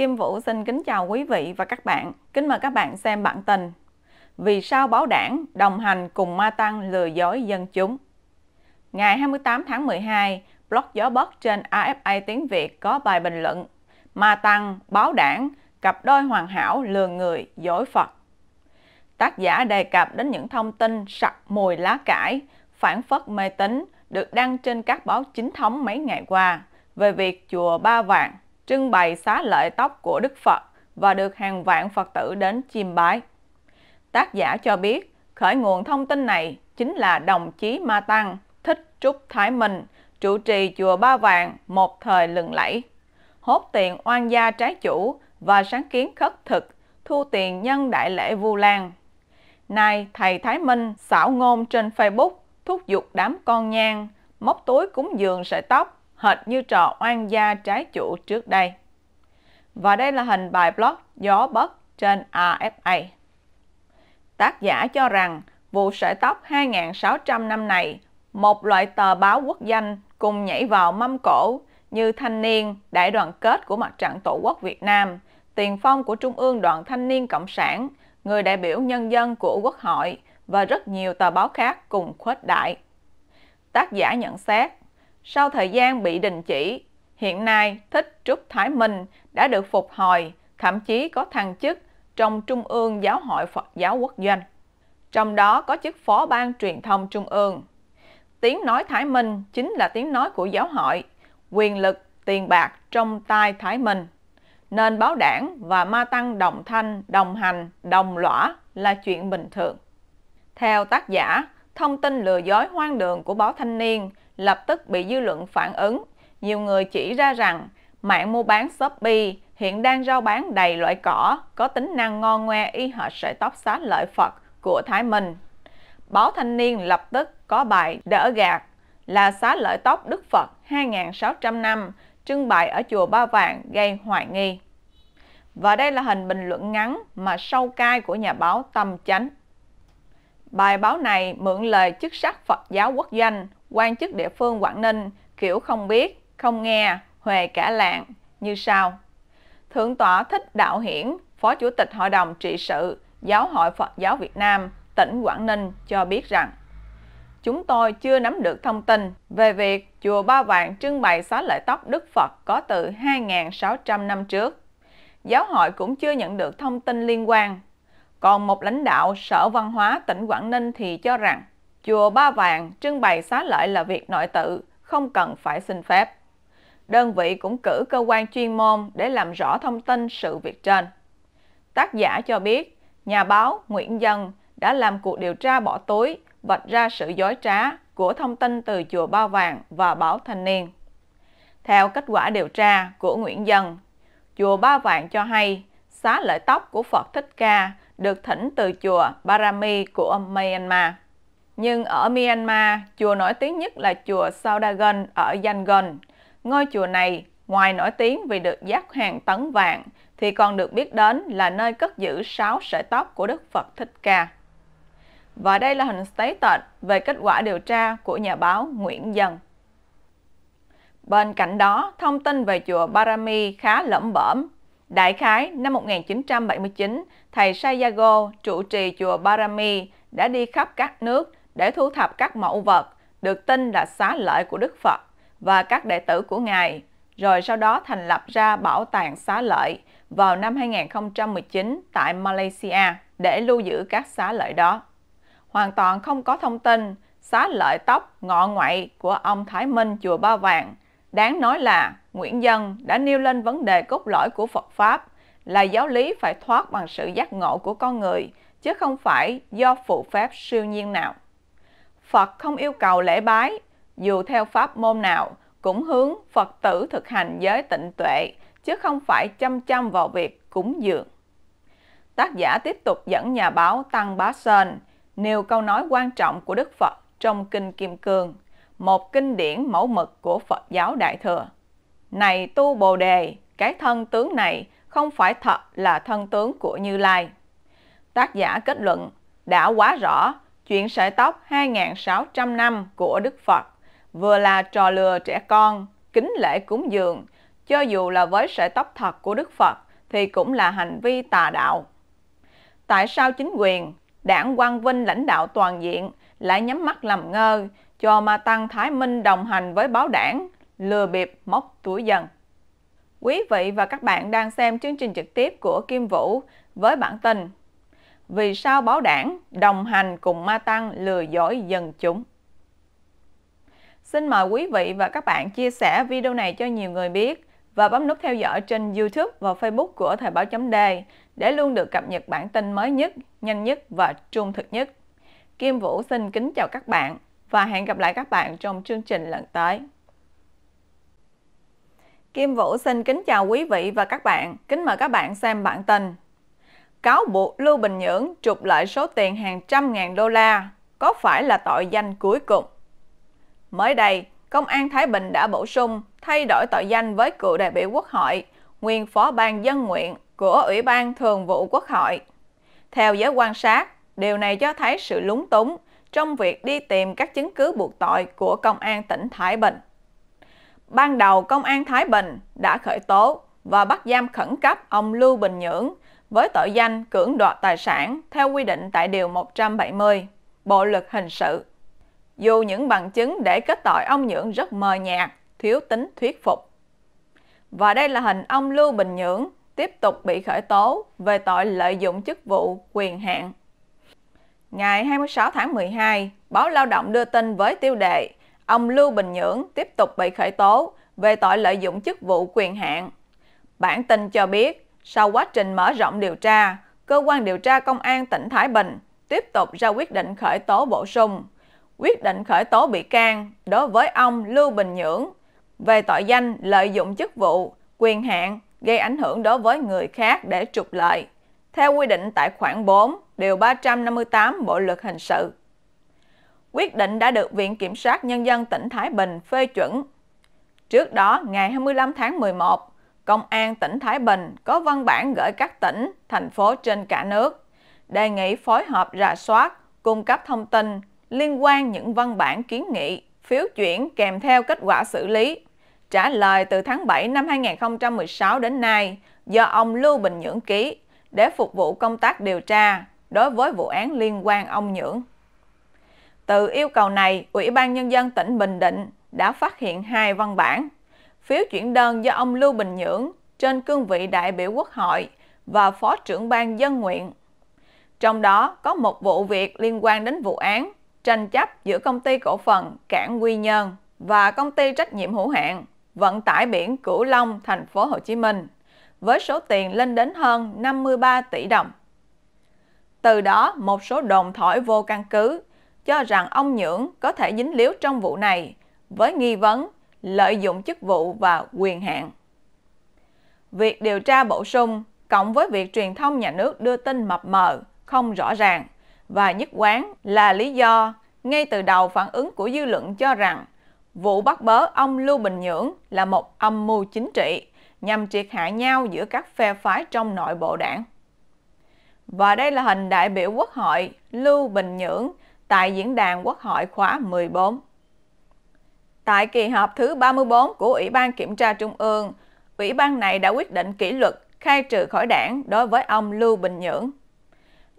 Kim Vũ xin kính chào quý vị và các bạn. Kính mời các bạn xem bản tin. Vì sao báo đảng đồng hành cùng ma tăng lừa dối dân chúng? Ngày 28 tháng 12, blog Gió Bất trên AFA Tiếng Việt có bài bình luận Ma tăng, báo đảng, cặp đôi hoàn hảo lừa người, dối Phật. Tác giả đề cập đến những thông tin sặc mùi lá cải, phản phất mê tín được đăng trên các báo chính thống mấy ngày qua về việc chùa Ba Vàng trưng bày xá lợi tóc của Đức Phật và được hàng vạn Phật tử đến chiêm bái. Tác giả cho biết, khởi nguồn thông tin này chính là đồng chí Ma Tăng Thích Trúc Thái Minh, trụ trì chùa Ba Vàng một thời lừng lẫy. Hốt tiền oan gia trái chủ và sáng kiến khất thực, thu tiền nhân đại lễ Vu Lan. Nay, thầy Thái Minh xảo ngôn trên Facebook, thúc giục đám con nhang, móc túi cúng dường sợi tóc, hệt như trò oan gia trái chủ trước đây. Và đây là hình bài blog Gió Bất trên AFA. Tác giả cho rằng vụ sợi tóc 2.600 năm này, một loại tờ báo quốc danh cùng nhảy vào mâm cổ như thanh niên, đại đoàn kết của mặt trận Tổ quốc Việt Nam, tiền phong của Trung ương Đoàn Thanh niên Cộng sản, người đại biểu nhân dân của Quốc hội và rất nhiều tờ báo khác cùng khuếch đại. Tác giả nhận xét, sau thời gian bị đình chỉ, hiện nay Thích Trúc Thái Minh đã được phục hồi, thậm chí có thăng chức trong Trung ương Giáo hội Phật giáo quốc doanh. Trong đó có chức Phó ban truyền thông Trung ương. Tiếng nói Thái Minh chính là tiếng nói của giáo hội, quyền lực, tiền bạc trong tay Thái Minh. Nên báo đảng và ma tăng đồng thanh, đồng hành, đồng lõa là chuyện bình thường. Theo tác giả, thông tin lừa dối hoang đường của báo thanh niên lập tức bị dư luận phản ứng. Nhiều người chỉ ra rằng mạng mua bán Shopee hiện đang rao bán đầy loại cỏ có tính năng ngon ngoe y hệt sợi tóc xá lợi Phật của Thái Minh. Báo Thanh niên lập tức có bài Đỡ gạt là xá lợi tóc Đức Phật 2.600 năm trưng bày ở chùa Ba Vàng gây hoài nghi. Và đây là hình bình luận ngắn mà sâu cay của nhà báo Tâm Chánh. Bài báo này mượn lời chức sắc Phật giáo quốc doanh quan chức địa phương Quảng Ninh kiểu không biết, không nghe, huề cả lạng như sau. Thượng tọa Thích Đạo Hiển, Phó Chủ tịch Hội đồng trị sự Giáo hội Phật giáo Việt Nam tỉnh Quảng Ninh cho biết rằng Chúng tôi chưa nắm được thông tin về việc chùa Ba vàng trưng bày xá lợi tóc Đức Phật có từ 2.600 năm trước. Giáo hội cũng chưa nhận được thông tin liên quan. Còn một lãnh đạo Sở Văn hóa tỉnh Quảng Ninh thì cho rằng Chùa Ba Vàng trưng bày xá lợi là việc nội tự, không cần phải xin phép. Đơn vị cũng cử cơ quan chuyên môn để làm rõ thông tin sự việc trên. Tác giả cho biết, nhà báo Nguyễn Dân đã làm cuộc điều tra bỏ túi, vạch ra sự dối trá của thông tin từ Chùa Ba Vàng và báo Thanh Niên. Theo kết quả điều tra của Nguyễn Dân, Chùa Ba Vàng cho hay xá lợi tóc của Phật Thích Ca được thỉnh từ chùa Parami của Myanmar. Nhưng ở Myanmar, chùa nổi tiếng nhất là chùa Saudagon ở Yangon. Ngôi chùa này, ngoài nổi tiếng vì được giác hàng tấn vàng, thì còn được biết đến là nơi cất giữ 6 sợi tóc của Đức Phật Thích Ca. Và đây là hình statement về kết quả điều tra của nhà báo Nguyễn Dân. Bên cạnh đó, thông tin về chùa Barami khá lẫm bẩm. Đại khái, năm 1979, thầy Sayago, trụ trì chùa Barami, đã đi khắp các nước để thu thập các mẫu vật được tin là xá lợi của Đức Phật và các đệ tử của Ngài, rồi sau đó thành lập ra bảo tàng xá lợi vào năm 2019 tại Malaysia để lưu giữ các xá lợi đó. Hoàn toàn không có thông tin xá lợi tóc ngọ ngoại của ông Thái Minh Chùa Ba Vàng. Đáng nói là Nguyễn Dân đã nêu lên vấn đề cốt lõi của Phật Pháp là giáo lý phải thoát bằng sự giác ngộ của con người, chứ không phải do phụ phép siêu nhiên nào. Phật không yêu cầu lễ bái, dù theo pháp môn nào, cũng hướng Phật tử thực hành giới tịnh tuệ, chứ không phải chăm chăm vào việc cúng dường. Tác giả tiếp tục dẫn nhà báo Tăng Bá Sơn nêu câu nói quan trọng của Đức Phật trong Kinh Kim Cương, một kinh điển mẫu mực của Phật giáo Đại Thừa. Này tu Bồ Đề, cái thân tướng này không phải thật là thân tướng của Như Lai. Tác giả kết luận, đã quá rõ, Chuyện sợi tóc 2.600 năm của Đức Phật vừa là trò lừa trẻ con, kính lễ cúng dường, cho dù là với sợi tóc thật của Đức Phật thì cũng là hành vi tà đạo. Tại sao chính quyền, đảng Quang Vinh lãnh đạo toàn diện lại nhắm mắt làm ngơ cho Ma Tăng Thái Minh đồng hành với báo đảng, lừa bịp móc túi dần? Quý vị và các bạn đang xem chương trình trực tiếp của Kim Vũ với bản tin vì sao báo đảng đồng hành cùng ma tăng lừa dối dân chúng. Xin mời quý vị và các bạn chia sẻ video này cho nhiều người biết và bấm nút theo dõi trên YouTube và Facebook của Thời báo chấm đề để luôn được cập nhật bản tin mới nhất, nhanh nhất và trung thực nhất. Kim Vũ xin kính chào các bạn và hẹn gặp lại các bạn trong chương trình lần tới. Kim Vũ xin kính chào quý vị và các bạn. Kính mời các bạn xem bản tin cáo buộc Lưu Bình Nhưỡng trục lợi số tiền hàng trăm ngàn đô la có phải là tội danh cuối cùng. Mới đây, Công an Thái Bình đã bổ sung thay đổi tội danh với cựu đại biểu Quốc hội, nguyên phó ban dân nguyện của Ủy ban Thường vụ Quốc hội. Theo giới quan sát, điều này cho thấy sự lúng túng trong việc đi tìm các chứng cứ buộc tội của Công an tỉnh Thái Bình. Ban đầu, Công an Thái Bình đã khởi tố và bắt giam khẩn cấp ông Lưu Bình Nhưỡng với tội danh cưỡng đoạt tài sản theo quy định tại Điều 170 Bộ Luật Hình sự. Dù những bằng chứng để kết tội ông Nhưỡng rất mờ nhạt, thiếu tính thuyết phục. Và đây là hình ông Lưu Bình Nhưỡng tiếp tục bị khởi tố về tội lợi dụng chức vụ quyền hạn. Ngày 26 tháng 12, báo Lao động đưa tin với tiêu đề Ông Lưu Bình Nhưỡng tiếp tục bị khởi tố về tội lợi dụng chức vụ quyền hạn. Bản tin cho biết sau quá trình mở rộng điều tra, cơ quan điều tra công an tỉnh Thái Bình tiếp tục ra quyết định khởi tố bổ sung, quyết định khởi tố bị can đối với ông Lưu Bình Nhưỡng về tội danh lợi dụng chức vụ, quyền hạn gây ảnh hưởng đối với người khác để trục lợi, theo quy định tại khoản 4, điều 358 Bộ luật hình sự. Quyết định đã được Viện Kiểm sát Nhân dân tỉnh Thái Bình phê chuẩn. Trước đó, ngày 25 tháng 11, Công an tỉnh Thái Bình có văn bản gửi các tỉnh, thành phố trên cả nước, đề nghị phối hợp rà soát, cung cấp thông tin liên quan những văn bản kiến nghị, phiếu chuyển kèm theo kết quả xử lý. Trả lời từ tháng 7 năm 2016 đến nay do ông Lưu Bình Nhưỡng ký để phục vụ công tác điều tra đối với vụ án liên quan ông Nhưỡng. Từ yêu cầu này, Ủy ban Nhân dân tỉnh Bình Định đã phát hiện hai văn bản phiếu chuyển đơn do ông Lưu Bình Nhưỡng trên cương vị đại biểu Quốc hội và Phó trưởng ban dân nguyện. Trong đó có một vụ việc liên quan đến vụ án tranh chấp giữa công ty cổ phần Cảng Quy Nhơn và công ty trách nhiệm hữu hạn vận tải biển Cửu Long, thành phố Hồ Chí Minh với số tiền lên đến hơn 53 tỷ đồng. Từ đó, một số đồn thổi vô căn cứ cho rằng ông Nhưỡng có thể dính líu trong vụ này với nghi vấn lợi dụng chức vụ và quyền hạn. Việc điều tra bổ sung cộng với việc truyền thông nhà nước đưa tin mập mờ, không rõ ràng và nhất quán là lý do ngay từ đầu phản ứng của dư luận cho rằng vụ bắt bớ ông Lưu Bình Nhưỡng là một âm mưu chính trị nhằm triệt hạ nhau giữa các phe phái trong nội bộ đảng. Và đây là hình đại biểu Quốc hội Lưu Bình Nhưỡng tại Diễn đàn Quốc hội khóa 14. Tại kỳ họp thứ 34 của Ủy ban Kiểm tra Trung ương, Ủy ban này đã quyết định kỷ luật khai trừ khỏi đảng đối với ông Lưu Bình Nhưỡng.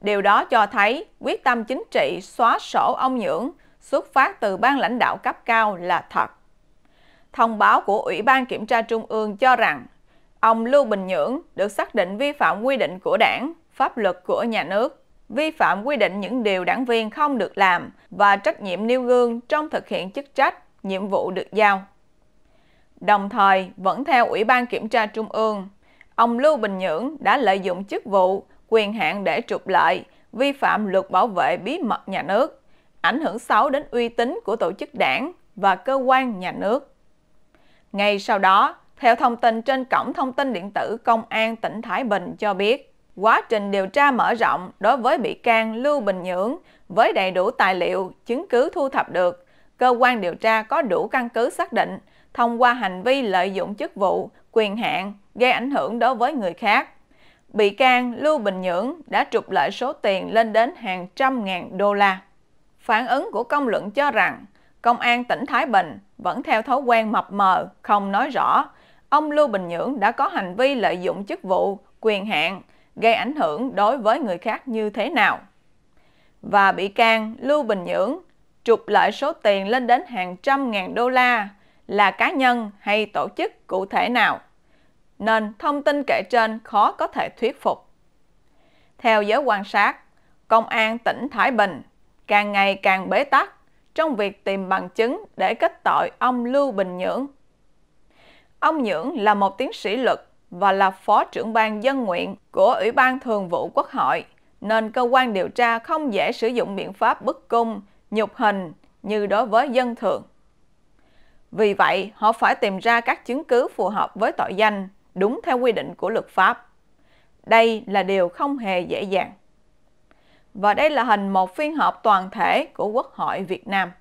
Điều đó cho thấy quyết tâm chính trị xóa sổ ông Nhưỡng xuất phát từ ban lãnh đạo cấp cao là thật. Thông báo của Ủy ban Kiểm tra Trung ương cho rằng ông Lưu Bình Nhưỡng được xác định vi phạm quy định của đảng, pháp luật của nhà nước, vi phạm quy định những điều đảng viên không được làm và trách nhiệm nêu gương trong thực hiện chức trách nhiệm vụ được giao. Đồng thời, vẫn theo Ủy ban Kiểm tra Trung ương, ông Lưu Bình Nhưỡng đã lợi dụng chức vụ, quyền hạn để trục lợi, vi phạm luật bảo vệ bí mật nhà nước, ảnh hưởng xấu đến uy tín của tổ chức đảng và cơ quan nhà nước. Ngay sau đó, theo thông tin trên cổng thông tin điện tử Công an tỉnh Thái Bình cho biết, quá trình điều tra mở rộng đối với bị can Lưu Bình Nhưỡng với đầy đủ tài liệu, chứng cứ thu thập được cơ quan điều tra có đủ căn cứ xác định thông qua hành vi lợi dụng chức vụ, quyền hạn gây ảnh hưởng đối với người khác. Bị can Lưu Bình Nhưỡng đã trục lợi số tiền lên đến hàng trăm ngàn đô la. Phản ứng của công luận cho rằng công an tỉnh Thái Bình vẫn theo thói quen mập mờ, không nói rõ. Ông Lưu Bình Nhưỡng đã có hành vi lợi dụng chức vụ, quyền hạn, gây ảnh hưởng đối với người khác như thế nào. Và bị can Lưu Bình Nhưỡng trục lợi số tiền lên đến hàng trăm ngàn đô la là cá nhân hay tổ chức cụ thể nào, nên thông tin kể trên khó có thể thuyết phục. Theo giới quan sát, Công an tỉnh Thái Bình càng ngày càng bế tắc trong việc tìm bằng chứng để kết tội ông Lưu Bình Nhưỡng. Ông Nhưỡng là một tiến sĩ luật và là phó trưởng ban dân nguyện của Ủy ban Thường vụ Quốc hội, nên cơ quan điều tra không dễ sử dụng biện pháp bức cung nhục hình như đối với dân thường. Vì vậy, họ phải tìm ra các chứng cứ phù hợp với tội danh đúng theo quy định của luật pháp. Đây là điều không hề dễ dàng. Và đây là hình một phiên họp toàn thể của Quốc hội Việt Nam.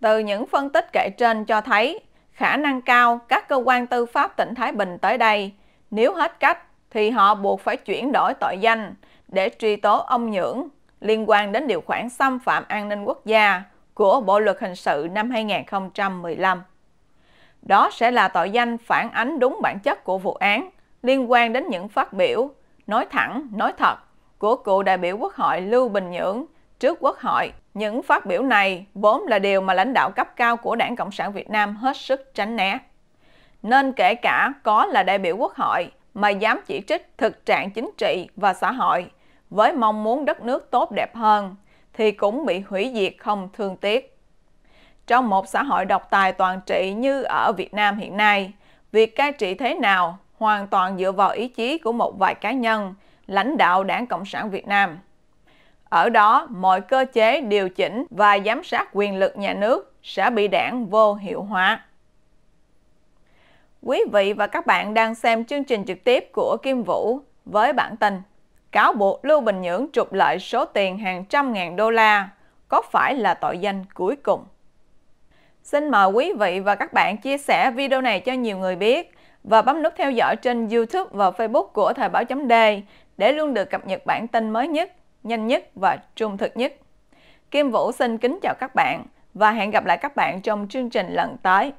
Từ những phân tích kể trên cho thấy, khả năng cao các cơ quan tư pháp tỉnh Thái Bình tới đây, nếu hết cách thì họ buộc phải chuyển đổi tội danh để truy tố ông Nhưỡng liên quan đến điều khoản xâm phạm an ninh quốc gia của Bộ luật hình sự năm 2015. Đó sẽ là tội danh phản ánh đúng bản chất của vụ án liên quan đến những phát biểu nói thẳng, nói thật của cựu đại biểu Quốc hội Lưu Bình Nhưỡng trước Quốc hội. Những phát biểu này vốn là điều mà lãnh đạo cấp cao của Đảng Cộng sản Việt Nam hết sức tránh né. Nên kể cả có là đại biểu Quốc hội mà dám chỉ trích thực trạng chính trị và xã hội với mong muốn đất nước tốt đẹp hơn, thì cũng bị hủy diệt không thương tiếc. Trong một xã hội độc tài toàn trị như ở Việt Nam hiện nay, việc cai trị thế nào hoàn toàn dựa vào ý chí của một vài cá nhân, lãnh đạo Đảng Cộng sản Việt Nam. Ở đó, mọi cơ chế điều chỉnh và giám sát quyền lực nhà nước sẽ bị đảng vô hiệu hóa. Quý vị và các bạn đang xem chương trình trực tiếp của Kim Vũ với bản tin cáo buộc Lưu Bình Nhưỡng trục lợi số tiền hàng trăm ngàn đô la, có phải là tội danh cuối cùng? Xin mời quý vị và các bạn chia sẻ video này cho nhiều người biết và bấm nút theo dõi trên YouTube và Facebook của Thời báo chấm D để luôn được cập nhật bản tin mới nhất, nhanh nhất và trung thực nhất. Kim Vũ xin kính chào các bạn và hẹn gặp lại các bạn trong chương trình lần tới.